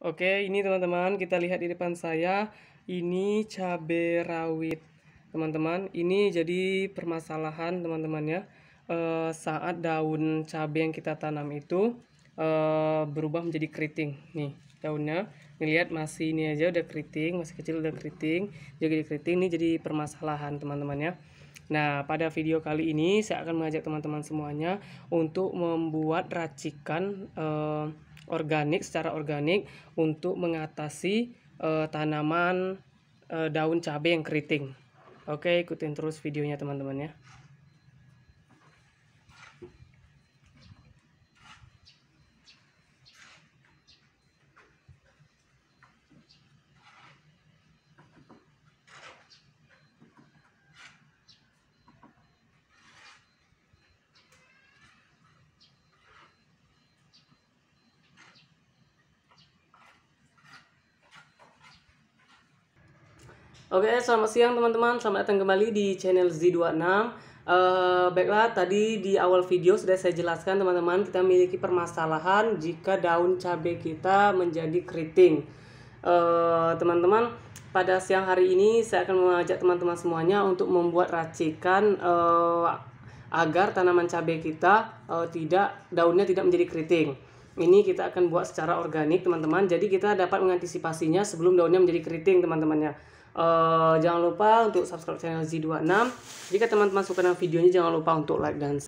Oke, ini teman-teman kita lihat di depan saya, ini cabai rawit. Teman-teman, ini jadi permasalahan teman-teman ya. E, saat daun cabe yang kita tanam itu e, berubah menjadi keriting. Nih, daunnya. Nih lihat masih ini aja udah keriting, masih kecil udah keriting. Jadi keriting ini jadi permasalahan teman-teman ya. Nah, pada video kali ini saya akan mengajak teman-teman semuanya untuk membuat racikan eh, organik secara organik untuk mengatasi uh, tanaman uh, daun cabai yang keriting. Oke, ikutin terus videonya teman-teman ya. Oke, selamat siang teman-teman. Selamat datang kembali di channel Z26. Uh, baiklah, tadi di awal video sudah saya jelaskan teman-teman, kita memiliki permasalahan jika daun cabai kita menjadi keriting. Eh, teman-teman, uh, pada siang hari ini saya akan mengajak teman-teman semuanya untuk membuat racikan uh, agar tanaman cabai kita uh, tidak daunnya tidak menjadi keriting ini kita akan buat secara organik teman-teman jadi kita dapat mengantisipasinya sebelum daunnya menjadi keriting teman-temannya Uh, jangan lupa untuk subscribe channel Z26. Jika teman-teman suka dengan videonya jangan lupa untuk like dan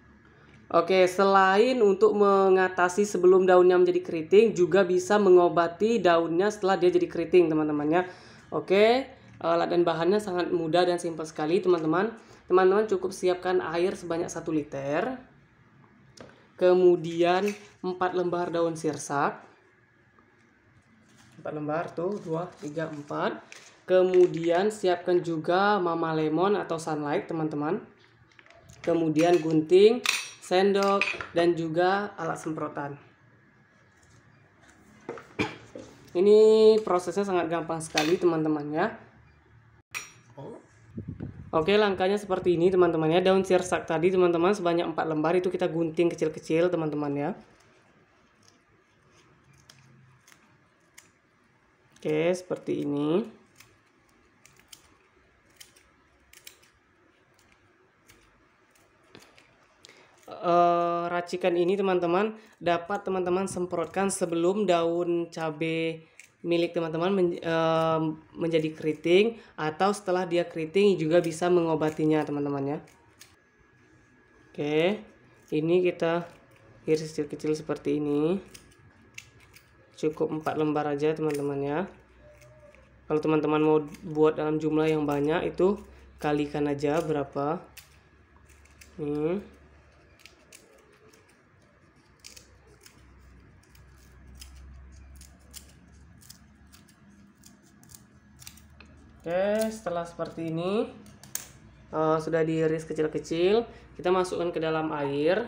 Oke, selain untuk mengatasi sebelum daunnya menjadi keriting, juga bisa mengobati daunnya setelah dia jadi keriting, teman-temannya. Oke, alat eh, dan bahannya sangat mudah dan simpel sekali, teman-teman. Teman-teman cukup siapkan air sebanyak 1 liter. Kemudian 4 lembar daun sirsak. 4 lembar tuh, 2 3 4 Kemudian siapkan juga mama lemon atau sunlight teman-teman. Kemudian gunting, sendok, dan juga alat semprotan. Ini prosesnya sangat gampang sekali teman-teman ya. Oke langkahnya seperti ini teman-teman ya Daun sirsak tadi teman-teman sebanyak 4 lembar itu kita gunting kecil-kecil teman-teman ya Oke seperti ini racikan ini teman-teman dapat teman-teman semprotkan sebelum daun cabai milik teman-teman men, e, menjadi keriting atau setelah dia keriting juga bisa mengobatinya teman-teman ya. Oke, ini kita iris kecil-kecil seperti ini. Cukup 4 lembar aja teman-teman ya. Kalau teman-teman mau buat dalam jumlah yang banyak itu kalikan aja berapa. Hmm Oke, setelah seperti ini uh, sudah diiris kecil-kecil, kita masukkan ke dalam air.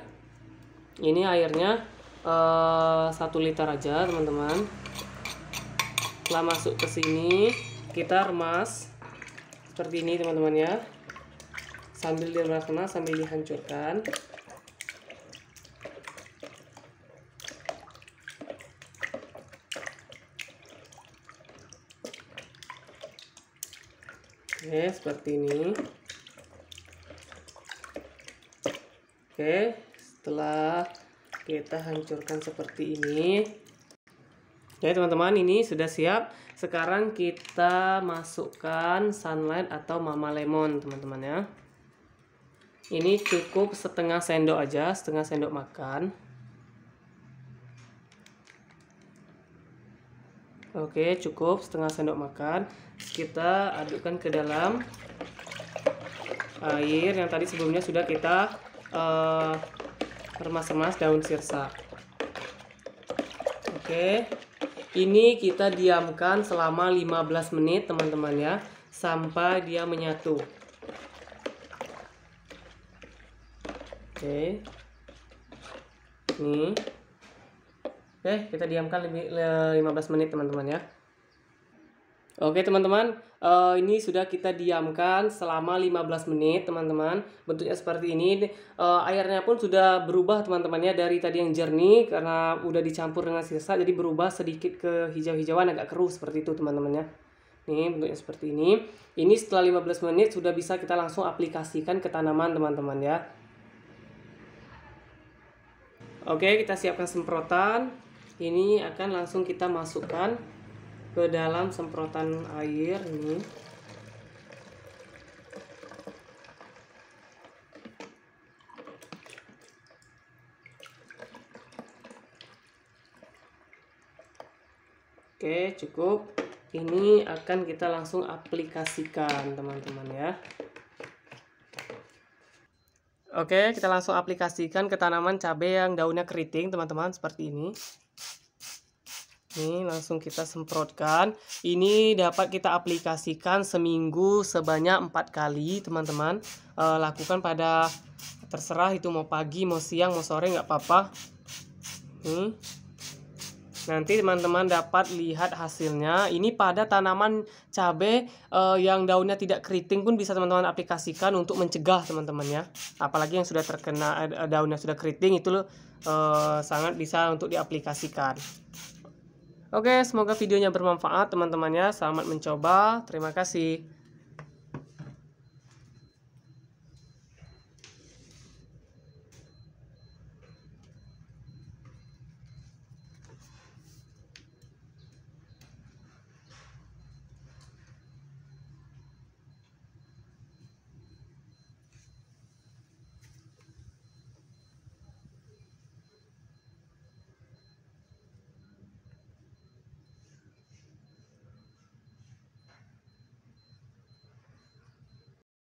Ini airnya eh, satu uh, liter aja, teman-teman. Setelah masuk ke sini, kita remas seperti ini, teman-teman ya. Sambil diremas sambil dihancurkan. oke seperti ini oke setelah kita hancurkan seperti ini ya, teman-teman ini sudah siap Sekarang kita masukkan sunlight atau mama lemon teman-teman ya Ini cukup setengah sendok aja Setengah sendok makan Oke, cukup setengah sendok makan. Kita adukkan ke dalam air yang tadi sebelumnya sudah kita uh, remas-remas daun sirsak. Oke. Ini kita diamkan selama 15 menit, teman-teman ya, sampai dia menyatu. Oke. Nih. Oke, kita diamkan lebih 15 menit teman-teman ya. Oke teman-teman, uh, ini sudah kita diamkan selama 15 menit teman-teman. Bentuknya seperti ini, uh, airnya pun sudah berubah teman-temannya dari tadi yang jernih karena udah dicampur dengan sisa jadi berubah sedikit ke hijau-hijauan agak keruh seperti itu teman-temannya. Nih bentuknya seperti ini. Ini setelah 15 menit sudah bisa kita langsung aplikasikan ke tanaman teman-teman ya. Oke, kita siapkan semprotan ini akan langsung kita masukkan ke dalam semprotan air ini Oke cukup ini akan kita langsung aplikasikan teman-teman ya Oke kita langsung aplikasikan ke tanaman cabai yang daunnya keriting teman-teman seperti ini ini langsung kita semprotkan. Ini dapat kita aplikasikan seminggu sebanyak empat kali, teman-teman. E, lakukan pada terserah itu mau pagi, mau siang, mau sore, nggak apa-apa. Hmm. Nanti teman-teman dapat lihat hasilnya. Ini pada tanaman cabai e, eh, yang daunnya tidak keriting pun bisa teman-teman aplikasikan untuk mencegah teman-teman ya. Apalagi yang sudah terkena eh, daunnya sudah keriting itu e, sangat bisa untuk diaplikasikan. Oke, semoga videonya bermanfaat teman temannya Selamat mencoba. Terima kasih.